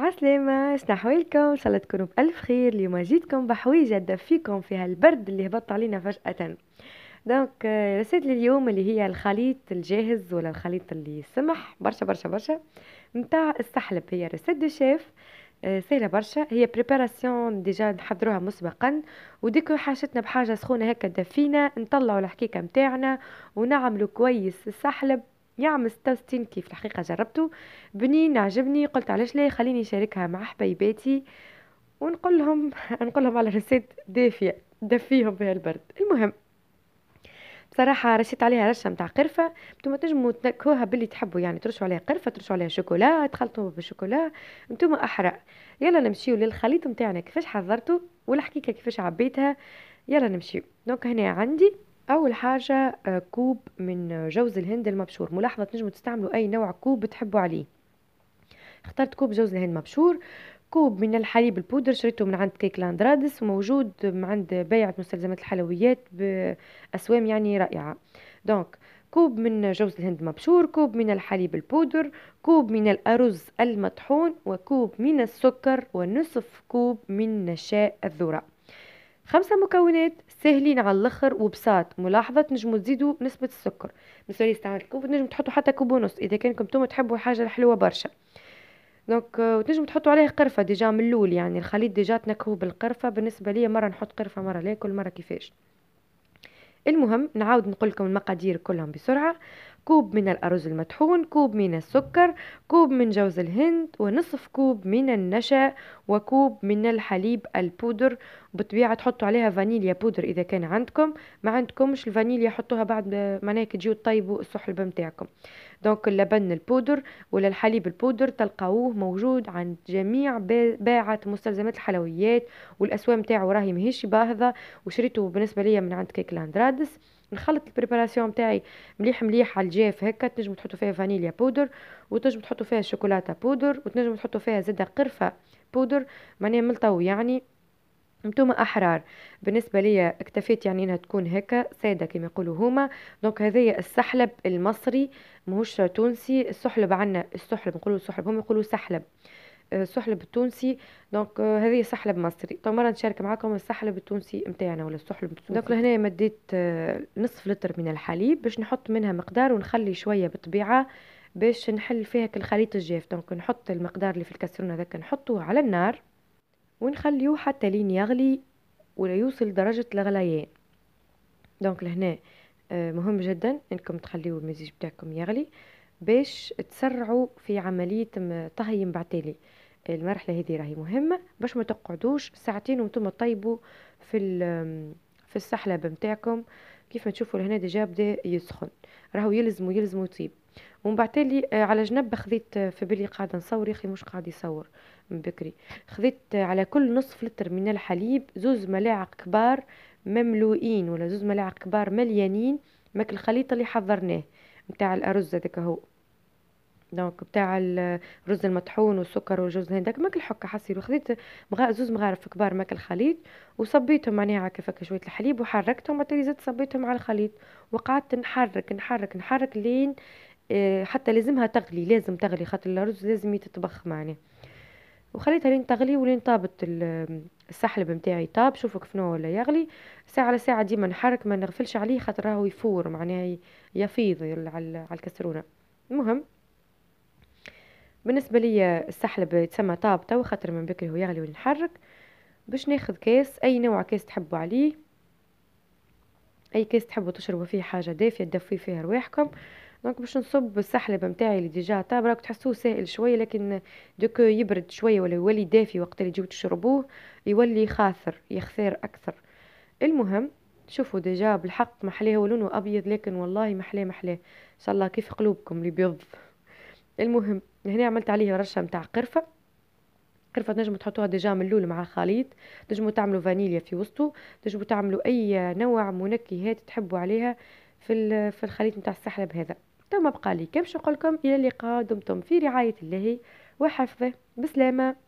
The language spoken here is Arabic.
عسلامة شنو شنحوالكم ان شاء الله تكونوا بألف خير اليوم جيتكم بحويجة دفيكم في هالبرد اللي هبط علينا فجأة دونك آه، رسالة اليوم اللي هي الخليط الجاهز ولا الخليط اللي سمح برشا برشا برشا متاع السحلب هي رسالة الشيف آه، سهلة برشا هي بريباراسيون ديجا نحضروها مسبقا وديكو حاجتنا بحاجة سخونة هكا دفينا نطلعوا الحكيكة متاعنا ونعملوا كويس السحلب عم 66 كيف الحقيقة جربته بنين عجبني قلت علاش لا خليني نشاركها مع حبيباتي ونقول لهم نقول لهم على رسيت دافية دفيهم بها البرد المهم بصراحة رشيت عليها رشة متاع قرفة نتوما تنجمو تنكوها باللي تحبوا يعني ترشوا عليها قرفة ترشوا عليها شوكولا تخلطوها بالشوكولا نتوما أحرق يلا نمشيو للخليط متاعنا كيفاش حضرته والحكيكة كيفاش عبيتها يلا نمشيو دونك هنا عندي اول حاجه آه، كوب من جوز الهند المبشور ملاحظه تنجموا تستعملوا اي نوع كوب بتحبوا عليه اخترت كوب جوز الهند مبشور كوب من الحليب البودر شريته من عند كيك لاندرادس وموجود عند بيعة مستلزمات الحلويات بأسوام يعني رائعة دونك كوب من جوز الهند مبشور كوب من الحليب البودر كوب من الأرز المطحون وكوب من السكر ونصف كوب من نشاء الذرة خمسة مكونات سهلين على الاخر وبساط ملاحظة تنجموا تزيدوا نسبة السكر مثلا استعملت كوب تنجموا تحطوا حتى كوب ونص اذا كانكم نتوما تحبوا حاجة حلوة برشا دونك وتنجم euh، تحطوا عليه قرفة ديجا من الاول يعني الخليط ديجا تنكهوه بالقرفة بالنسبة لي مرة نحط قرفة مرة لا كل مرة كيفاش المهم نعاود نقول لكم المقادير كلهم بسرعه كوب من الأرز المطحون كوب من السكر كوب من جوز الهند ونصف كوب من النشا وكوب من الحليب البودر بطبيعة تحطوا عليها فانيليا بودر إذا كان عندكم ما عندكمش الفانيليا حطوها بعد معناها تجيو تطيبوا السحلب متاعكم دونك اللبن البودر ولا الحليب البودر تلقاوه موجود عند جميع باعة مستلزمات الحلويات والأسواق متاعو راهي ماهيش باهظة وشريته بالنسبة ليا من عند كيك لاندرادس نخلط البريباراسيون تاعي مليح مليح على الجاف هكا تنجم تحطوا فيها فانيليا بودر وتنجم تحطوا فيها شوكولاته بودر وتنجم تحطوا فيها زاده قرفه بودر معناها من يعني نتوما احرار بالنسبه ليا اكتفيت يعني انها تكون هكا ساده كما يقولوا هما دونك هذايا السحلب المصري ماهوش تونسي السحلب عندنا السحلب نقولوا السحلب هم يقولوا سحلب السحلب التونسي دونك آه، هذه سحلب مصري تو طيب، مره نشارك معكم السحلب التونسي نتاعنا ولا السحلب التونسي دونك هنا مديت آه، نصف لتر من الحليب باش نحط منها مقدار ونخلي شويه بالطبيعه باش نحل فيها الخليط الجاف دونك نحط المقدار اللي في الكاسرونه هذاك نحطوه على النار ونخليوه حتى لين يغلي ولا يوصل درجه الغليان دونك لهنا آه، مهم جدا انكم تخليو المزيج بتاعكم يغلي باش تسرعوا في عمليه طهي بعتالي المرحله هذه راهي مهمه باش ما تقعدوش ساعتين وانتم تطيبوا في في السحلب نتاعكم كيف ما تشوفوا لهنا ديجا بدا يسخن راهو يلزم ويلزم ويطيب ومن بعد لي آه، على جنب خذيت آه، في بالي قاعده نصور يا اخي مش قاعد يصور من بكري خذيت آه، على كل نصف لتر من الحليب زوز ملاعق كبار مملوئين ولا زوز ملاعق كبار مليانين ماك الخليط اللي حضرناه بتاع الارز هذاك هو دونك بتاع الرز المطحون والسكر والجوز الهند ماكل حكه حصير وخذيت مغا زوز مغارف كبار ماكل خليط وصبيتهم معناها كيفك شويه الحليب وحركتهم وبالتالي زدت صبيتهم على الخليط وقعدت نحرك نحرك نحرك لين آه، حتى لازمها تغلي لازم تغلي خاطر الرز لازم يتطبخ معناه وخليتها لين تغلي ولين طابت السحلب نتاعي طاب شوفوا فنو ولا يغلي ساعه على ساعة ديما نحرك ما نغفلش عليه خاطر راهو يفور معناها يفيض على الكسرونه المهم بالنسبه ليا السحلب يتسمى طاب توا خاطر من بكري هو يغلي ونحرك باش ناخذ كاس اي نوع كاس تحبوا عليه اي كاس تحبوا تشربوا فيه حاجه دافيه تدفي فيها رواحكم دونك باش نصب السحلب نتاعي اللي ديجا طاب راك تحسوه سائل شويه لكن دوك يبرد شويه ولا يولي دافي وقت اللي تجيو تشربوه يولي خاثر يخثر اكثر المهم شوفوا ديجا بالحق محلاه ولونه ابيض لكن والله محلاه محلاه ان شاء الله كيف قلوبكم اللي بيض المهم هنا عملت عليه رشه نتاع قرفه قرفة تنجموا تحطوها ديجا من اللول مع خليط تنجمو تعملوا فانيليا في وسطو تنجمو تعملوا اي نوع منكهات تحبوا عليها في في الخليط نتاع السحلب هذا تو ما بقى لي كمش نقول الى اللقاء دمتم في رعايه الله وحفظه بسلامه